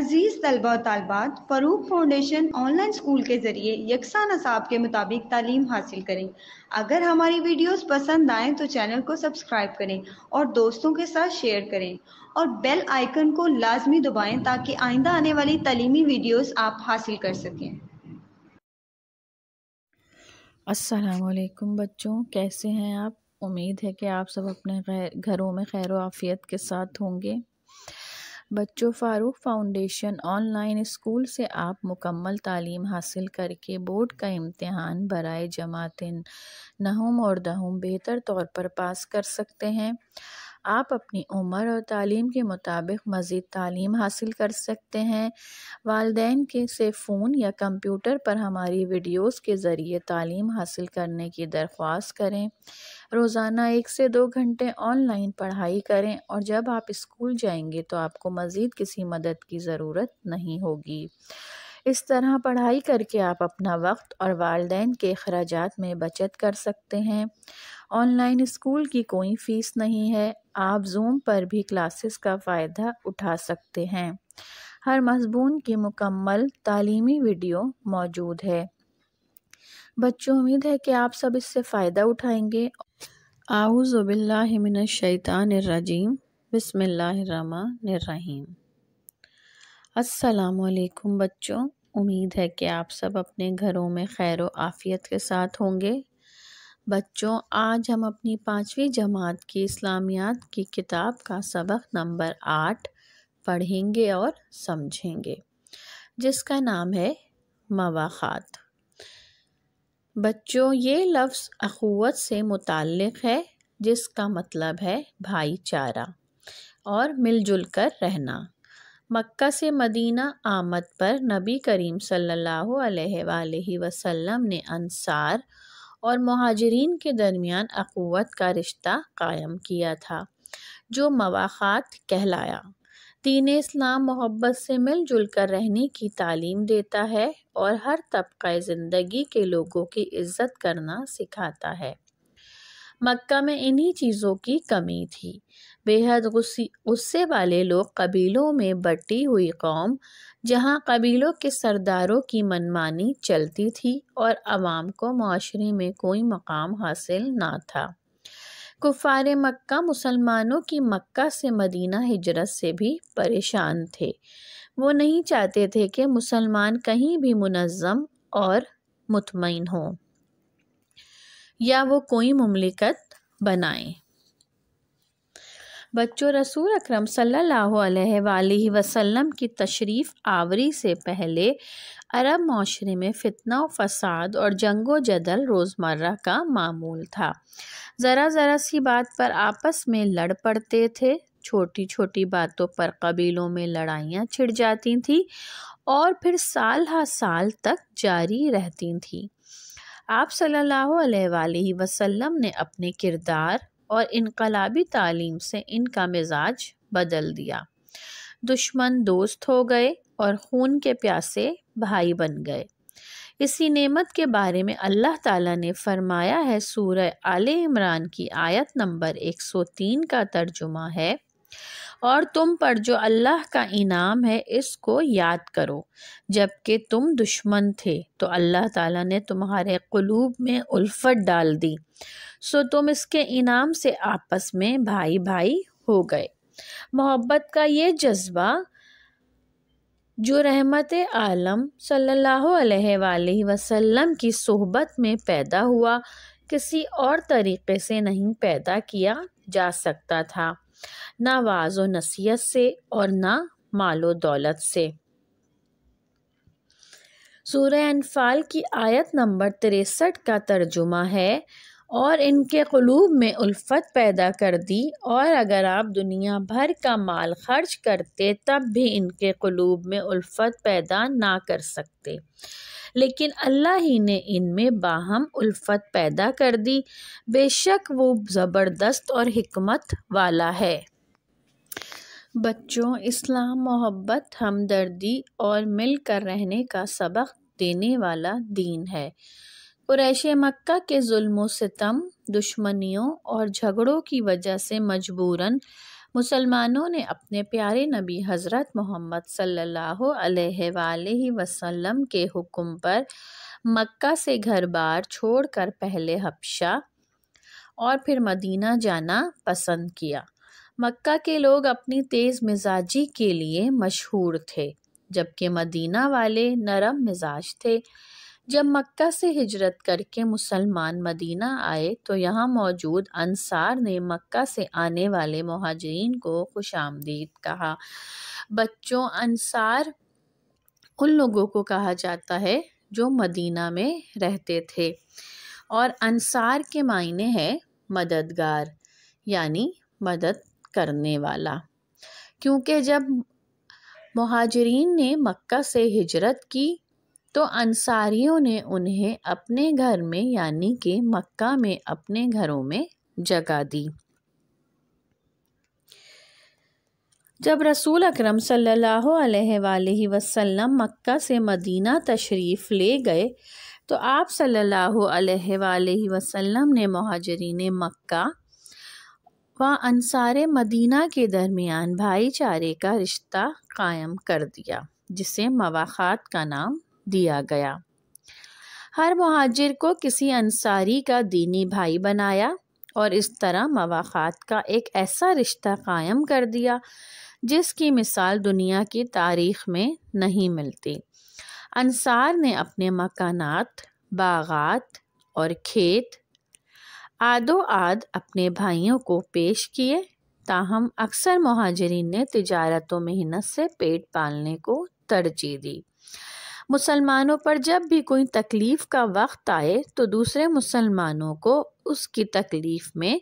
अजीज तलबा तलबात Farooq foundation online school के ज़रिए यकसा नसाब के मुताबिक तालीम हासिल करें अगर हमारी वीडियोस पसंद आएँ तो चैनल को सब्सक्राइब करें और दोस्तों के साथ शेयर करें और बेल आइकन को लाजमी दबाएँ ताकि आइंदा आने वाली तलीमी वीडियोस आप हासिल कर सकें असलकुम बच्चों कैसे हैं आप उम्मीद है कि आप सब अपने घरों में खैर आफ़ियत के साथ होंगे बच्चों फ़ारूक फ़ाउंडेशन ऑनलाइन स्कूल से आप मुकम्मल तालीम हासिल करके बोर्ड का इम्तहान बरए जमात नहम और दहम बेहतर तौर पर पास कर सकते हैं आप अपनी उम्र और तालीम के मुताबिक मज़ीद तालीम हासिल कर सकते हैं वालदेन के से फ़ोन या कंप्यूटर पर हमारी वीडियोस के ज़रिए तालीम हासिल करने की दरख्वास्त करें रोज़ाना एक से दो घंटे ऑनलाइन पढ़ाई करें और जब आप स्कूल जाएंगे तो आपको मज़ीद किसी मदद की ज़रूरत नहीं होगी इस तरह पढ़ाई करके आप अपना वक्त और वालदेन के अखराज में बचत कर सकते हैं ऑनलाइन स्कूल की कोई फ़ीस नहीं है आप जूम पर भी क्लासेस का फ़ायदा उठा सकते हैं हर मजमून की मुकम्मल तालीमी वीडियो मौजूद है बच्चों उम्मीद है कि आप सब इससे फ़ायदा उठाएंगे शैतानजीम बसमीम असलकुम बच्चों उम्मीद है कि आप सब अपने घरों में खैर आफ़ियत के साथ होंगे बच्चों आज हम अपनी पाँचवीं जमात की इस्लामियात की किताब का सबक नंबर आठ पढ़ेंगे और समझेंगे जिसका नाम है मवाखात बच्चों ये लफ्ज़ अखुवत से मुतक़ है जिसका मतलब है भाईचारा और मिलजुल कर रहना मक्का से मदीना आमद पर नबी करीम सल्लल्लाहु अलैहि वसल्लम ने अनसार और महाजरीन के दरमियान अकूत का रिश्ता कायम किया था जो मवाखात कहलाया दीन इस्लाम मोहब्बत से मिलजुल कर रहने की तालीम देता है और हर तबका ज़िंदगी के लोगों की इज़्ज़त करना सिखाता है मक्का में इन्हीं चीज़ों की कमी थी बेहद गुस्से वाले लोग कबीलों में बटी हुई कौम जहां कबीलों के सरदारों की मनमानी चलती थी और आवाम को माशरे में कोई मकाम हासिल ना था कुफार मक्का मुसलमानों की मक्का से मदीना हिजरत से भी परेशान थे वो नहीं चाहते थे कि मुसलमान कहीं भी मुनज़म और मुतमिन हों या वो कोई ममलिकत बनाएं बच्चों रसूल अक्रम सम अलैहि वसल्लम की तशरीफ़ आवरी से पहले अरब माशरे में फितना फसाद और जंगो जदल रोज़मर्रा का मामूल था ज़रा ज़रा सी बात पर आपस में लड़ पड़ते थे छोटी छोटी बातों पर कबीलों में लड़ाइयाँ छिड़ जाती थीं और फिर साल हा साल तक जारी रहती थीं आप सल्लल्लाहु अलैहि वसल्लम ने अपने किरदार और इनकलाबी तालीम से इनका मिजाज बदल दिया दुश्मन दोस्त हो गए और खून के प्यासे भाई बन गए इसी नेमत के बारे में अल्लाह ताला ने फरमाया है सूरह आल इमरान की आयत नंबर 103 का तर्जुमा है और तुम पर जो अल्लाह का इनाम है इसको याद करो जबकि तुम दुश्मन थे तो अल्लाह ताला ने तुम्हारे कलूब में उल्फत डाल दी सो तुम इसके इनाम से आपस में भाई भाई हो गए मोहब्बत का ये जज्बा जो रहमत आलम सल्लल्लाहु अलैहि वसल्लम की सोहबत में पैदा हुआ किसी और तरीक़े से नहीं पैदा किया जा सकता था ना वाज व नसीहत से और ना मालो दौलत से सूर्य अनफाल की आयत नंबर तिरसठ का तर्जुमा है और इनके कलूब में उल्फत पैदा कर दी और अगर आप दुनिया भर का माल खर्च करते तब भी इनके कलूब में उल्फत पैदा ना कर सकते लेकिन अल्लाह ही ने इनमें बाहम उल्फत पैदा कर दी बेशक वो ज़बरदस्त और हमत वाला है बच्चों इस्लाम मोहब्बत हमदर्दी और मिल कर रहने का सबक देने वाला दीन है कुरैश मक्का के जुल्म सितम दुश्मनियों और झगड़ों की वजह से मजबूरन मुसलमानों ने अपने प्यारे नबी हज़रत मोहम्मद सल्लल्लाहु वसल्लम के हुक्म पर मक्का से घर बार छोड़कर पहले हबशा और फिर मदीना जाना पसंद किया मक्का के लोग अपनी तेज़ मिजाजी के लिए मशहूर थे जबकि मदीना वाले नरम मिजाज थे जब मक्का से हिजरत करके मुसलमान मदीना आए तो यहाँ मौजूद अंसार ने मक्का से आने वाले महाजरीन को खुश आमदीद कहा बच्चों अंसार उन लोगों को कहा जाता है जो मदीना में रहते थे और अंसार के मायने हैं मददगार यानी मदद करने वाला क्योंकि जब महाजरीन ने मक्का से हिजरत की तो अंसारियों ने उन्हें अपने घर में यानी कि मक्का में अपने घरों में जगह दी जब रसूल अकरम सल्लल्लाहु अलैहि वसल्लम मक्का से मदीना तशरीफ़ ले गए तो आप सल्लल्लाहु अलैहि वसल्लम ने महाजरीन मक्का व अनसार मदीना के दरमियान भाईचारे का रिश्ता कायम कर दिया जिसे मवाखात का नाम दिया गया हर महाजिर को किसी अंसारी का दीनी भाई बनाया और इस तरह मवाखात का एक ऐसा रिश्ता कायम कर दिया जिसकी मिसाल दुनिया की तारीख में नहीं मिलती अंसार ने अपने मकानात बागात और खेत आदो आद अपने भाइयों को पेश किए ताहम अक्सर महाजरीन ने तजारत व मेहनत से पेट पालने को तरजीह दी मुसलमानों पर जब भी कोई तकलीफ़ का वक्त आए तो दूसरे मुसलमानों को उसकी तकलीफ़ में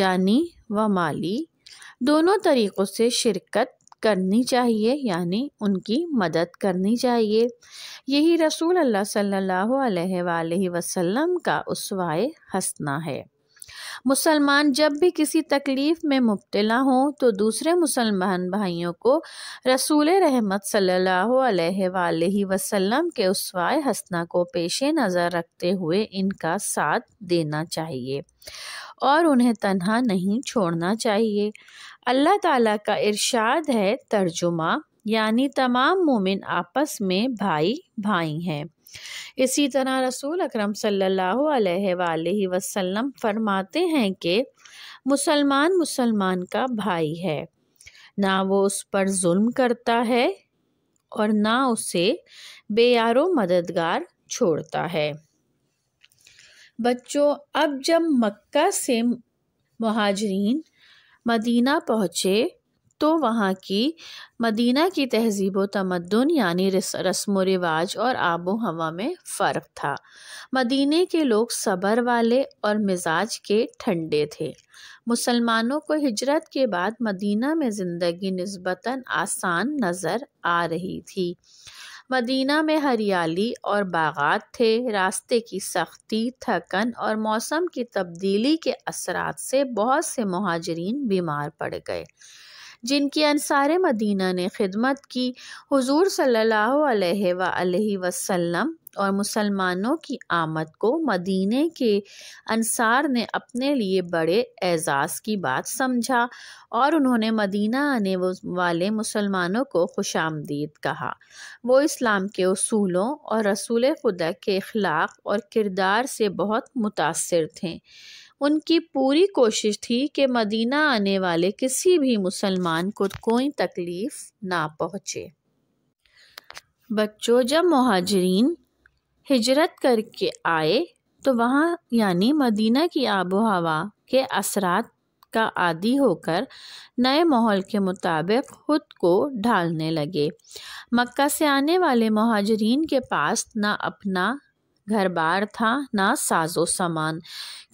जानी व माली दोनों तरीक़ों से शिरकत करनी चाहिए यानी उनकी मदद करनी चाहिए यही रसूल अल्लाह सल्लल्लाहु अलैहि वसल्लम का उसवाए हसना है मुसलमान जब भी किसी तकलीफ़ में मुबतला हों तो दूसरे मुसलमान भाइयों को रसूल रहमत सल्लल्लाहु अलैहि वसल्लम के उसवाए हसना को पेश नज़र रखते हुए इनका साथ देना चाहिए और उन्हें तनहा नहीं छोड़ना चाहिए अल्लाह ताला का इरशाद है तर्जुमा यानी तमाम मोमिन आपस में भाई भाई हैं इसी तरह रसूल अकरम सल्लल्लाहु अलैहि वसल्लम फरमाते हैं कि मुसलमान मुसलमान का भाई है ना वो उस पर जुल्म करता है और ना उसे बेयारो मददगार छोड़ता है बच्चों अब जब मक्का से महाजरीन मदीना पहुँचे तो वहाँ की मदीना की तहजीब व तमदन यानी रस्म व रिवाज और आबो हवा में फ़र्क था मदीने के लोग सबर वाले और मिजाज के ठंडे थे मुसलमानों को हिजरत के बाद मदीना में ज़िंदगी नस्बता आसान नज़र आ रही थी मदीना में हरियाली और बागात थे रास्ते की सख्ती थकन और मौसम की तब्दीली के असरात से बहुत से महाजरीन बीमार पड़ गए जिनकी अनसार मदीना ने खिदमत की हुजूर सल्लल्लाहु अलैहि वसल्लम और मुसलमानों की आमद को मदीने के अनसार ने अपने लिए बड़े एजाज़ की बात समझा और उन्होंने मदीना आने वाले मुसलमानों को खुश आमदीद कहा वो इस्लाम के असूलों और रसूल खुदा के अखलाक और किरदार से बहुत मुतासर थे उनकी पूरी कोशिश थी कि मदीना आने वाले किसी भी मुसलमान को कोई तकलीफ़ ना पहुँचे बच्चों जब महाजरीन हिजरत करके आए तो वहाँ यानी मदीना की आबो हवा के असरात का आदि होकर नए माहौल के मुताबिक ख़ुद को ढालने लगे मक्का से आने वाले महाजरीन के पास ना अपना घर बार था ना साजो सामान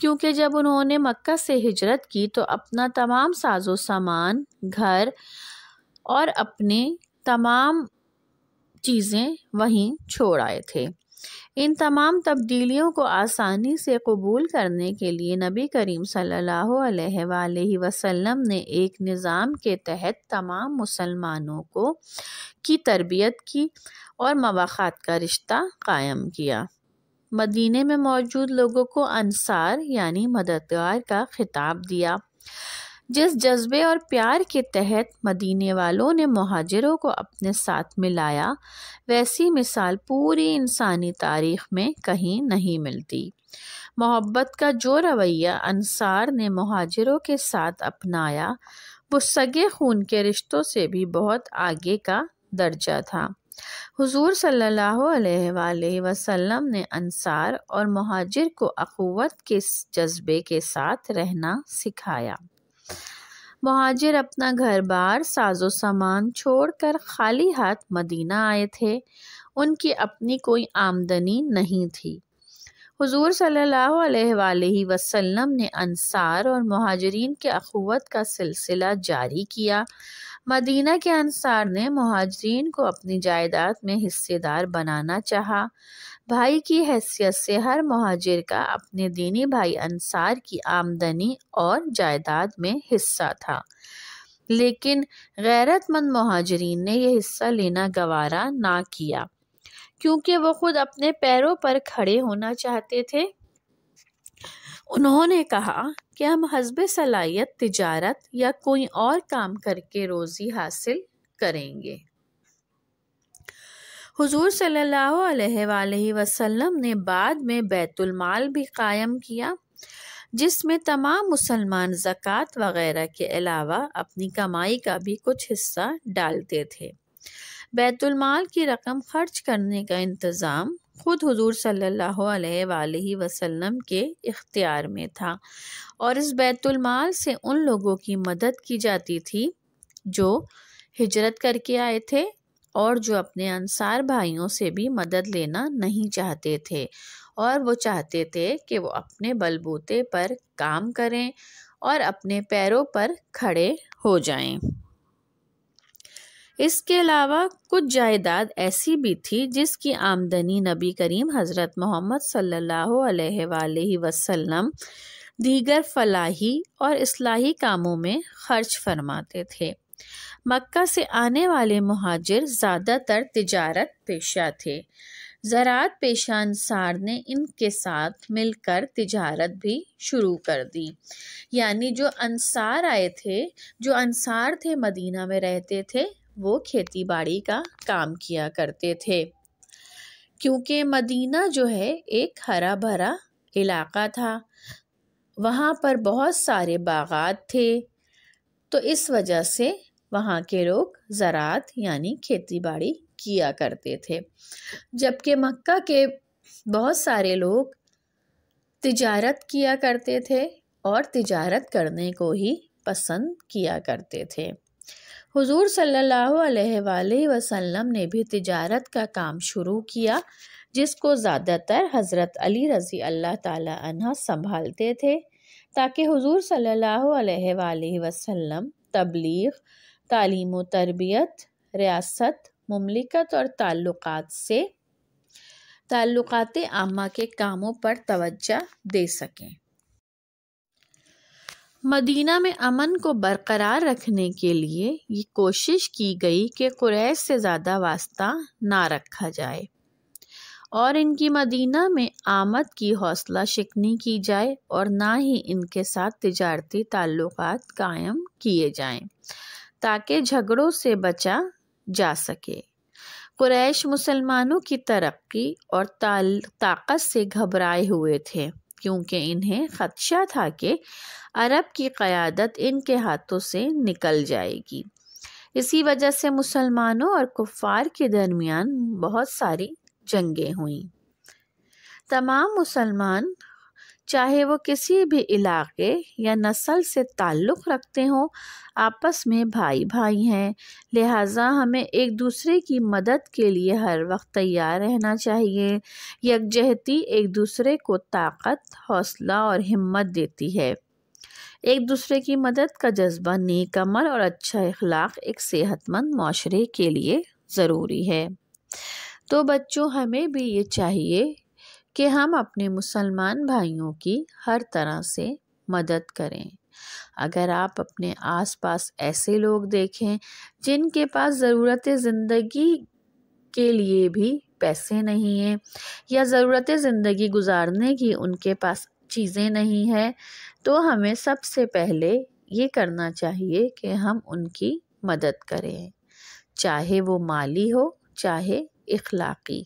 क्योंकि जब उन्होंने मक्का से हिजरत की तो अपना तमाम साजो सामान घर और अपने तमाम चीज़ें वहीं छोड़ आए थे इन तमाम तब्दीलियों को आसानी से कबूल करने के लिए नबी करीम सल्लल्लाहु अलैहि वसल्लम ने एक निज़ाम के तहत तमाम मुसलमानों को की तरबियत की और मवाक़ात का रिश्ता कायम किया मदीने में मौजूद लोगों को अनसार यानी मददगार का खिताब दिया जिस जज्बे और प्यार के तहत मदीने वालों ने महाजरों को अपने साथ मिलाया वैसी मिसाल पूरी इंसानी तारीख में कहीं नहीं मिलती मोहब्बत का जो रवैया अनसार ने महाजरों के साथ अपनाया वो सगे खून के रिश्तों से भी बहुत आगे का दर्जा था हुजूर सल्लल्लाहु अलैहि वसल्लम ने अनसार और महाजिर को अखुवत के जज्बे के साथ रहना सिखाया महाजिर अपना घर बार साजो सामान छोड़कर खाली हाथ मदीना आए थे उनकी अपनी कोई आमदनी नहीं थी हुजूर सल्लल्लाहु अलैहि वसल्लम ने अनसार और महाजरीन के अखुवत का सिलसिला जारी किया मदीना के अनसार ने महाजरीन को अपनी जायदाद में हिस्सेदार बनाना चाहा भाई की हैसियत से हर महाजिर का अपने दीनी भाई अनसार की आमदनी और जायदाद में हिस्सा था लेकिन गैरतमंद महाजरीन ने यह हिस्सा लेना गवारा ना किया क्योंकि वो खुद अपने पैरों पर खड़े होना चाहते थे उन्होंने कहा कि हम हजब सलाहियत तजारत या कोई और काम करके रोज़ी हासिल करेंगे हुजूर सल्लल्लाहु अलैहि वसल्लम ने बाद में बैतुलमाल भी कायम किया जिसमें तमाम मुसलमान ज़क़़त वगैरह के अलावा अपनी कमाई का भी कुछ हिस्सा डालते थे बैतुलमाल की रकम खर्च करने का इंतज़ाम ख़ुद हजूर सल्लल्लाहु अलैहि वसल्लम के इख्तियार में था और इस बैतुलमाल से उन लोगों की मदद की जाती थी जो हिजरत करके आए थे और जो अपने अनसार भाइयों से भी मदद लेना नहीं चाहते थे और वो चाहते थे कि वो अपने बलबूते पर काम करें और अपने पैरों पर खड़े हो जाएं। इसके अलावा कुछ जायदाद ऐसी भी थी जिसकी आमदनी नबी करीम हज़रत मोहम्मद सल्लल्लाहु अलैहि वसल्लम दीगर फलाही और असलाही कामों में खर्च फरमाते थे मक्का से आने वाले महाजिर ज़्यादातर तजारत पेशा थे ज़रात पेशा अनसार ने इनके साथ मिलकर तजारत भी शुरू कर दी यानी जो अनसार आए थे जो अनसार थे मदीना में रहते थे वो खेती बाड़ी का काम किया करते थे क्योंकि मदीना जो है एक हरा भरा इलाका था वहाँ पर बहुत सारे बागात थे तो इस वजह से वहाँ के लोग ज़रात यानी खेती बाड़ी किया करते थे जबकि मक्का के बहुत सारे लोग तिजारत किया करते थे और तिजारत करने को ही पसंद किया करते थे हुजूर सल्लल्लाहु अलैहि वसल्लम ने भी तिजारत का काम शुरू किया जिसको ज़्यादातर हज़रत अली रज़ी अल्लाह ताला संभालते थे ताकि हुजूर सल्लल्लाहु अलैहि वसल्लम तबलीग तालीम व तरबियत रियासत ममलिकत और ताल्लुकात से ताल्लुकात आमा के कामों पर तवज्जा दे सकें मदीना में अमन को बरकरार रखने के लिए ये कोशिश की गई कि कुरैश से ज़्यादा वास्ता ना रखा जाए और इनकी मदीना में आमद की हौसला शिकनी की जाए और ना ही इनके साथ तजारती ताल्लुक कायम किए जाएं ताकि झगड़ों से बचा जा सके कुरैश मुसलमानों की तरक्की और ताकत से घबराए हुए थे क्योंकि इन्हें खदशा था कि अरब की क़्यादत इनके हाथों से निकल जाएगी इसी वजह से मुसलमानों और कुफ़ार के दरमियान बहुत सारी जंगें हुईं तमाम मुसलमान चाहे वो किसी भी इलाके या नस्ल से ताल्लुक़ रखते हों आपस में भाई भाई हैं लिहाजा हमें एक दूसरे की मदद के लिए हर वक्त तैयार रहना चाहिए यकजहती एक दूसरे को ताकत हौसला और हिम्मत देती है एक दूसरे की मदद का जज्बा नेक अमल और अच्छा अखलाक एक सेहतमंद माशरे के लिए ज़रूरी है तो बच्चों हमें भी ये चाहिए कि हम अपने मुसलमान भाइयों की हर तरह से मदद करें अगर आप अपने आसपास ऐसे लोग देखें जिनके पास ज़रूरत ज़िंदगी के लिए भी पैसे नहीं हैं या ज़रूरत ज़िंदगी गुजारने की उनके पास चीज़ें नहीं है तो हमें सबसे पहले ये करना चाहिए कि हम उनकी मदद करें चाहे वो माली हो चाहे इखलाकी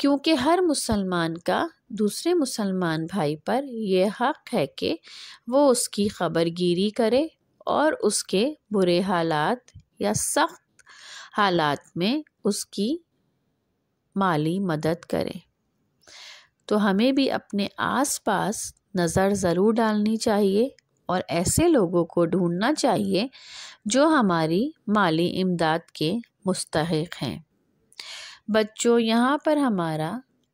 क्योंकि हर मुसलमान का दूसरे मुसलमान भाई पर यह हक है कि वो उसकी खबरगिरी करे और उसके बुरे हालात या सख्त हालात में उसकी माली मदद करे तो हमें भी अपने आस पास नज़र ज़रूर डालनी चाहिए और ऐसे लोगों को ढूंढना चाहिए जो हमारी माली इमदाद के मुस्तक हैं बच्चों यहाँ पर हमारा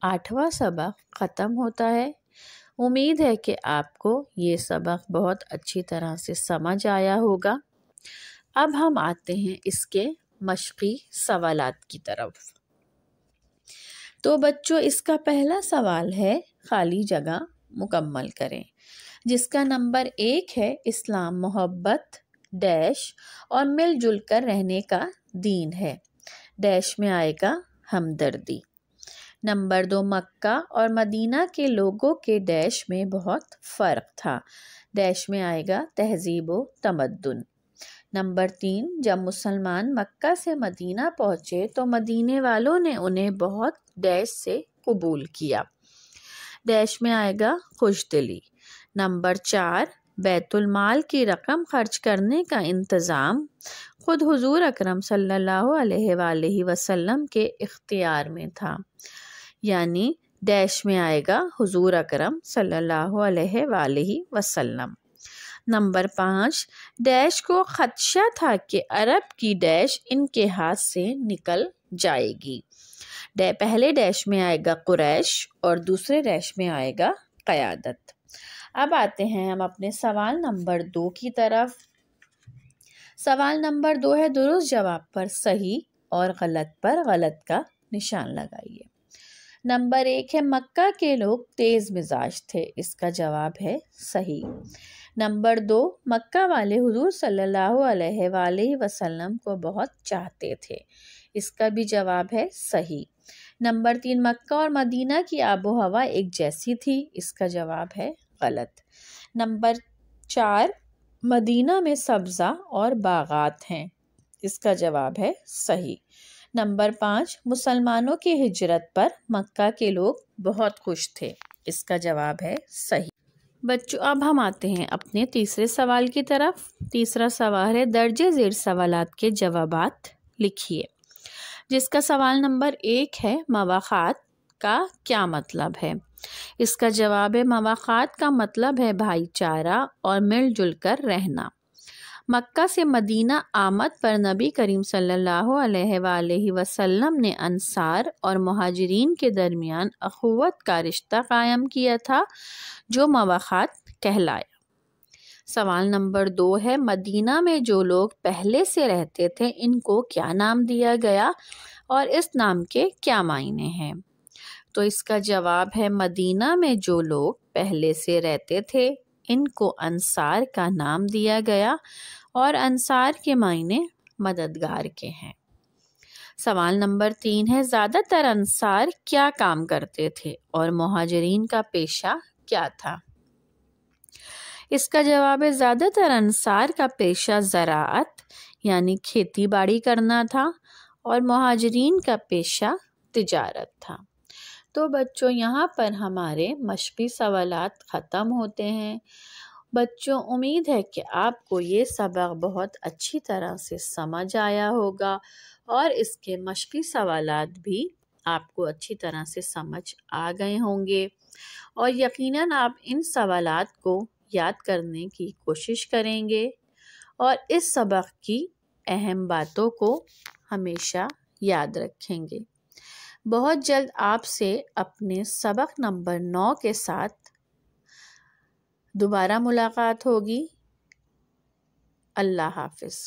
आठवां सबक ख़त्म होता है उम्मीद है कि आपको ये सबक बहुत अच्छी तरह से समझ आया होगा अब हम आते हैं इसके मशक़ी सवाल की तरफ तो बच्चों इसका पहला सवाल है खाली जगह मुकम्मल करें जिसका नंबर एक है इस्लाम मोहब्बत डैश और मिलजुल कर रहने का दीन है डैश में आएगा हमदर्दी नंबर दो मक्का और मदीना के लोगों के डैश में बहुत फ़र्क था डैश में आएगा तहजीब व तमद्दन नंबर तीन जब मुसलमान मक्का से मदीना पहुँचे तो मदीने वालों ने उन्हें बहुत डैश से कबूल किया डैश में आएगा खुश दिली नंबर चार बैतुलमाल की रकम खर्च करने का इंतज़ाम ख़ुद हुजूर अकरम सल्लल्लाहु अलैहि वसल्लम के इख्तियार में था यानी डैश में आएगा हुजूर अकरम सल्लल्लाहु अलैहि वसल्लम नंबर पाँच डैश को खदशा था कि अरब की डैश इनके हाथ से निकल जाएगी डे पहले डैश में आएगा कुरैश और दूसरे डैश में आएगा क़यादत अब आते हैं हम अपने सवाल नंबर दो की तरफ सवाल नंबर दो है दुरुस्त जवाब पर सही और गलत पर गलत का निशान लगाइए नंबर एक है मक्का के लोग तेज़ मिजाज थे इसका जवाब है सही नंबर दो मक्का वाले हजूर सल्लल्लाहु अलैहि वसल्लम को बहुत चाहते थे इसका भी जवाब है सही नंबर तीन मक्का और मदीना की आबो हवा एक जैसी थी इसका जवाब है गलत नंबर चार मदीना में सब्ज़ा और बागात हैं इसका जवाब है सही नंबर पाँच मुसलमानों की हिजरत पर मक्का के लोग बहुत खुश थे इसका जवाब है सही बच्चों अब हम आते हैं अपने तीसरे सवाल की तरफ तीसरा सवाल है दर्ज़ जेर सवाल के जवाब लिखिए जिसका सवाल नंबर एक है मवाखात का क्या मतलब है इसका जवाब है मवाक़ात का मतलब है भाईचारा और मिलजुल कर रहना मक्का से मदीना आमद पर नबी करीम सल्लल्लाहु अलैहि वसल्लम ने अनसार और महाजरीन के दरमियान अखुवत का रिश्ता कायम किया था जो मवाक़ात कहलाया सवाल नंबर दो है मदीना में जो लोग पहले से रहते थे इनको क्या नाम दिया गया और इस नाम के क्या मायने हैं तो इसका जवाब है मदीना में जो लोग पहले से रहते थे इनको अंसार का नाम दिया गया और अंसार के मायने मददगार के हैं सवाल नंबर तीन है ज़्यादातर अंसार क्या काम करते थे और महाजरीन का पेशा क्या था इसका जवाब है ज़्यादातर अंसार का पेशा ज़रात यानी खेती बाड़ी करना था और महाजरीन का पेशा तिजारत था तो बच्चों यहाँ पर हमारे मशकी सवाल ख़त्म होते हैं बच्चों उम्मीद है कि आपको ये सबक बहुत अच्छी तरह से समझ आया होगा और इसके मशकी सवाल भी आपको अच्छी तरह से समझ आ गए होंगे और यकीनन आप इन सवाल को याद करने की कोशिश करेंगे और इस सबक की अहम बातों को हमेशा याद रखेंगे बहुत जल्द आपसे अपने सबक नंबर नौ के साथ दोबारा मुलाकात होगी अल्लाह हाफिज़